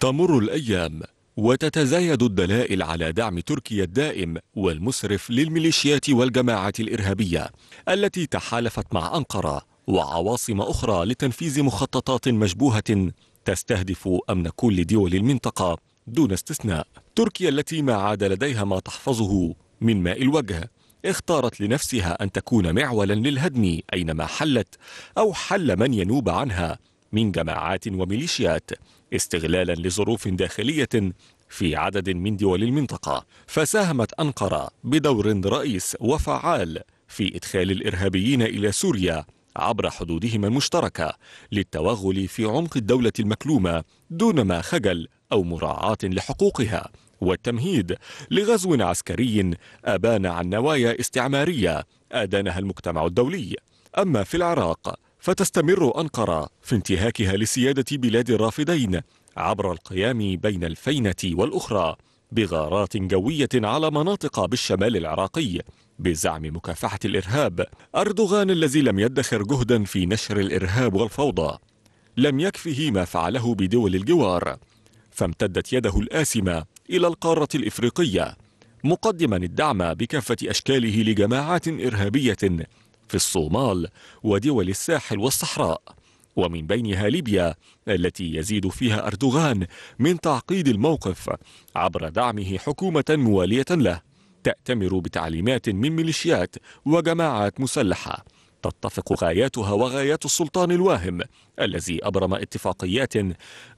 تمر الأيام وتتزايد الدلائل على دعم تركيا الدائم والمسرف للميليشيات والجماعات الإرهابية التي تحالفت مع أنقرة وعواصم أخرى لتنفيذ مخططات مشبوهة تستهدف أمن كل دول المنطقة دون استثناء تركيا التي ما عاد لديها ما تحفظه من ماء الوجه اختارت لنفسها أن تكون معولا للهدم أينما حلت أو حل من ينوب عنها من جماعات وميليشيات استغلالا لظروف داخلية في عدد من دول المنطقة فساهمت أنقرة بدور رئيس وفعال في إدخال الإرهابيين إلى سوريا عبر حدودهم المشتركة للتوغل في عمق الدولة المكلومة دون ما خجل أو مراعاة لحقوقها والتمهيد لغزو عسكري أبان عن نوايا استعمارية آدانها المجتمع الدولي أما في العراق فتستمر أنقرة في انتهاكها لسيادة بلاد الرافدين عبر القيام بين الفينة والأخرى بغارات جوية على مناطق بالشمال العراقي بزعم مكافحة الإرهاب أردوغان الذي لم يدخر جهدا في نشر الإرهاب والفوضى لم يكفه ما فعله بدول الجوار فامتدت يده الآسمة إلى القارة الإفريقية مقدما الدعم بكافة أشكاله لجماعات إرهابية في الصومال ودول الساحل والصحراء ومن بينها ليبيا التي يزيد فيها أردوغان من تعقيد الموقف عبر دعمه حكومة موالية له تأتمر بتعليمات من ميليشيات وجماعات مسلحة تتفق غاياتها وغايات السلطان الواهم الذي أبرم اتفاقيات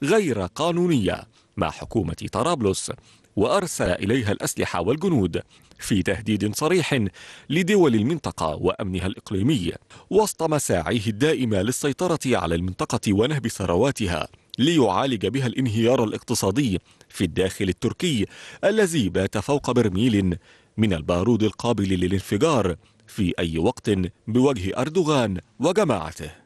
غير قانونية مع حكومة طرابلس وأرسل إليها الأسلحة والجنود في تهديد صريح لدول المنطقة وأمنها الإقليمي وسط مساعيه الدائمة للسيطرة على المنطقة ونهب ثرواتها ليعالج بها الانهيار الاقتصادي في الداخل التركي الذي بات فوق برميل من البارود القابل للانفجار في أي وقت بوجه أردوغان وجماعته